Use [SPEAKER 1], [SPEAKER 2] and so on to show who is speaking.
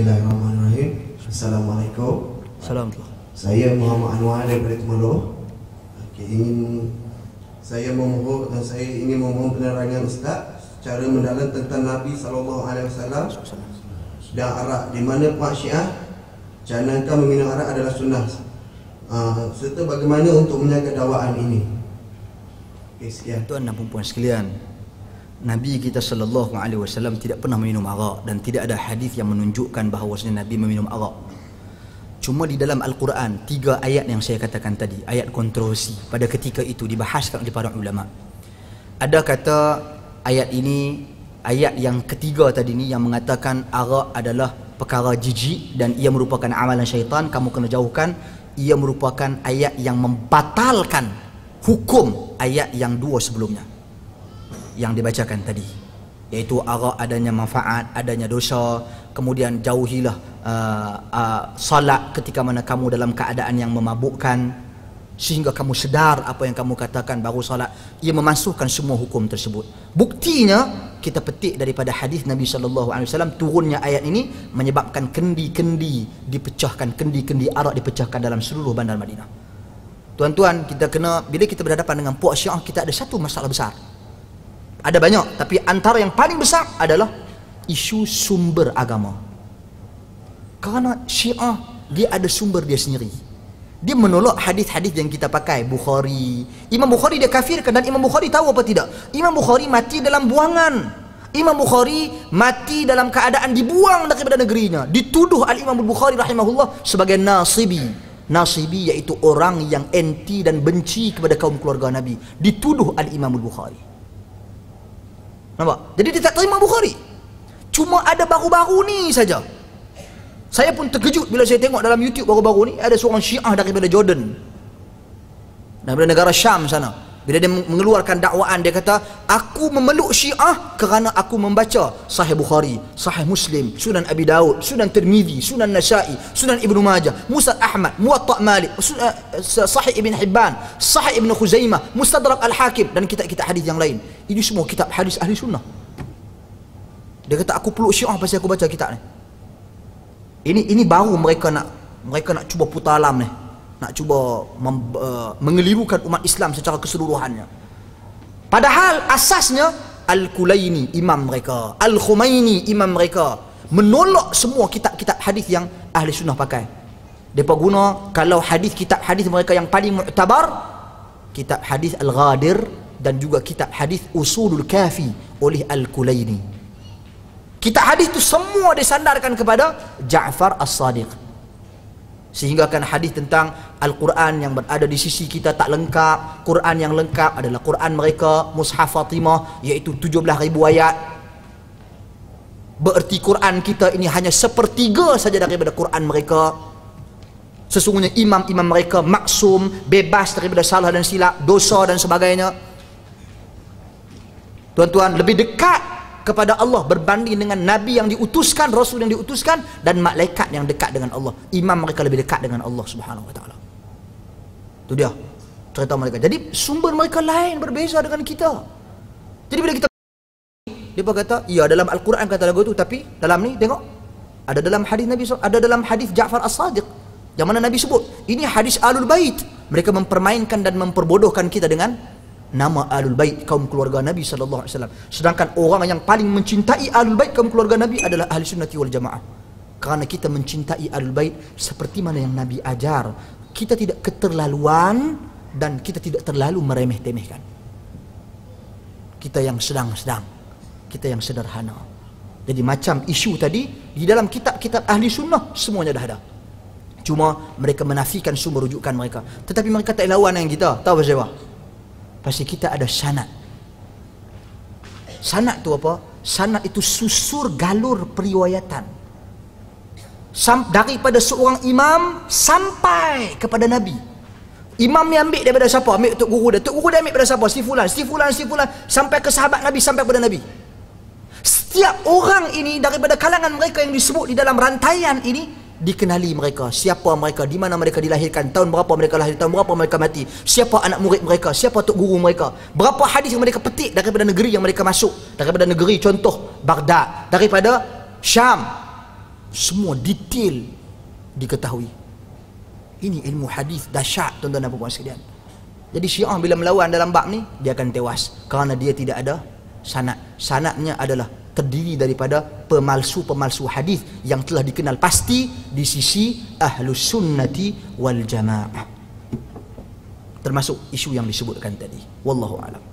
[SPEAKER 1] Bismillahirrahmanirrahim. Assalamualaikum. Salam. Saya Muhammad Anwar daripada Temeloh. Okay, ingin saya memohon dan saya ingin memohon penerangan Ustaz cara mendalam tentang Nabi Sallallahu Alaihi Wasallam dan arak di mana Pak Syiah canangkan meminum arak adalah sunnah uh, serta bagaimana untuk menjaga dakwaan ini. Okay, sekian. Tuan dan perempuan sekalian, Nabi kita sallallahu alaihi wasallam tidak pernah meminum arak dan tidak ada hadis yang menunjukkan bahawa sebenarnya Nabi meminum arak. Cuma di dalam Al-Quran tiga ayat yang saya katakan tadi, ayat kontroversi pada ketika itu dibahaskan oleh para ulama. Ada kata ayat ini ayat yang ketiga tadi ni yang mengatakan arak adalah perkara jijik dan ia merupakan amalan syaitan kamu kena jauhkan ia merupakan ayat yang membatalkan hukum ayat yang dua sebelumnya yang dibacakan tadi iaitu arak adanya manfaat adanya dosa kemudian jauhilah uh, uh, solat ketika mana kamu dalam keadaan yang memabukkan sehingga kamu sedar apa yang kamu katakan baru solat ia memasukkan semua hukum tersebut buktinya kita petik daripada hadis Nabi saw. turunnya ayat ini menyebabkan kendi-kendi dipecahkan kendi-kendi arak dipecahkan dalam seluruh bandar Madinah Tuan-tuan, kita kena bila kita berhadapan dengan puak Syiah kita ada satu masalah besar ada banyak tapi antara yang paling besar adalah isu sumber agama kerana syiah dia ada sumber dia sendiri dia menolak hadis-hadis yang kita pakai Bukhari Imam Bukhari dia kafirkan dan Imam Bukhari tahu apa tidak Imam Bukhari mati dalam buangan Imam Bukhari mati dalam keadaan dibuang daripada negerinya dituduh Al-Imam Bukhari rahimahullah sebagai nasibi nasibi yaitu orang yang anti dan benci kepada kaum keluarga Nabi dituduh Al-Imam Bukhari Nampak? Jadi dia tak terima Bukhari. Cuma ada baru-baru ni saja. Saya pun terkejut bila saya tengok dalam YouTube baru-baru ni ada seorang Syiah daripada Jordan. Daripada negara Syam sana. Bila dia mengeluarkan dakwaan dia kata aku memeluk Syiah kerana aku membaca Sahih Bukhari, Sahih Muslim, Sunan Abi Daud, Sunan Tirmizi, Sunan Nasa'i, Sunan Ibnu Majah, Musnad Ahmad, Muwatta Malik, eh, eh, Sahih Ibn Hibban, Sahih Ibn Khuzaimah, Mustadrak Al-Hakim dan kitab-kitab hadis yang lain. Ini semua kitab hadis ahli sunnah. Dia kata aku peluk Syiah pasal aku baca kitab ni. Ini ini baru mereka nak mereka nak cuba putar alam ni nak cuba mem, uh, mengelirukan umat Islam secara keseluruhannya. Padahal asasnya Al-Kulaini imam mereka, Al-Khumaini imam mereka menolak semua kitab-kitab hadis yang ahli sunnah pakai. Depa guna kalau hadis kitab hadis mereka yang paling mu'tabar kitab hadis Al-Ghadir dan juga kitab hadis Usulul Kafi oleh Al-Kulaini. Kitab hadis itu semua disandarkan kepada Ja'far As-Sadiq sehinggakan hadis tentang Al-Quran yang berada di sisi kita tak lengkap Quran yang lengkap adalah Quran mereka Mushaf Fatimah iaitu ribu ayat Bererti Quran kita ini hanya sepertiga saja daripada Quran mereka Sesungguhnya imam-imam mereka maksum Bebas daripada salah dan silap Dosa dan sebagainya Tuan-tuan lebih dekat kepada Allah berbanding dengan nabi yang diutuskan rasul yang diutuskan dan malaikat yang dekat dengan Allah imam mereka lebih dekat dengan Allah Subhanahu wa taala Tu dia cerita mereka jadi sumber mereka lain berbeza dengan kita jadi bila kita dia pun kata ya dalam al-Quran kata lagu tu tapi dalam ni tengok ada dalam hadis Nabi ada dalam hadis Ja'far As-Sadiq yang mana Nabi sebut ini hadis Ahlul Bait mereka mempermainkan dan memperbodohkan kita dengan nama Ahlul Bait kaum keluarga Nabi sallallahu alaihi wasallam. Sedangkan orang yang paling mencintai Ahlul Bait kaum keluarga Nabi adalah Ahli Sunnati wal Jamaah. Karena kita mencintai Ahlul Bait seperti mana yang Nabi ajar, kita tidak keterlaluan dan kita tidak terlalu meremeh-temehkan. Kita yang sedang-sedang, kita yang sederhana. Jadi macam isu tadi di dalam kitab-kitab Ahli Sunnah semuanya dah ada. Cuma mereka menafikan sumber rujukan mereka. Tetapi mereka tak lawan dengan kita. Tahu apa pasti kita ada sanat sanat tu apa sanat itu susur galur periwayatan Samp, daripada seorang imam sampai kepada nabi imam yang ambil daripada siapa ambil untuk guru dia untuk guru dia ambil daripada siapa Sifulan, sifulan, sifulan. sampai ke sahabat nabi sampai kepada nabi setiap orang ini daripada kalangan mereka yang disebut di dalam rantaian ini dikenali mereka siapa mereka di mana mereka dilahirkan tahun berapa mereka lahir tahun berapa mereka mati siapa anak murid mereka siapa tok guru mereka berapa hadis yang mereka petik daripada negeri yang mereka masuk daripada negeri contoh Baghdad daripada Syam semua detail diketahui ini ilmu hadis dahsyat tuan-tuan dan puan-puan sekalian jadi syiah bila melawan dalam bab ni dia akan tewas kerana dia tidak ada sanad sanadnya adalah terdiri daripada pemalsu-pemalsu hadis yang telah dikenal pasti di sisi ahlu sunnati wal jamaah termasuk isu yang disebutkan tadi wallahu alam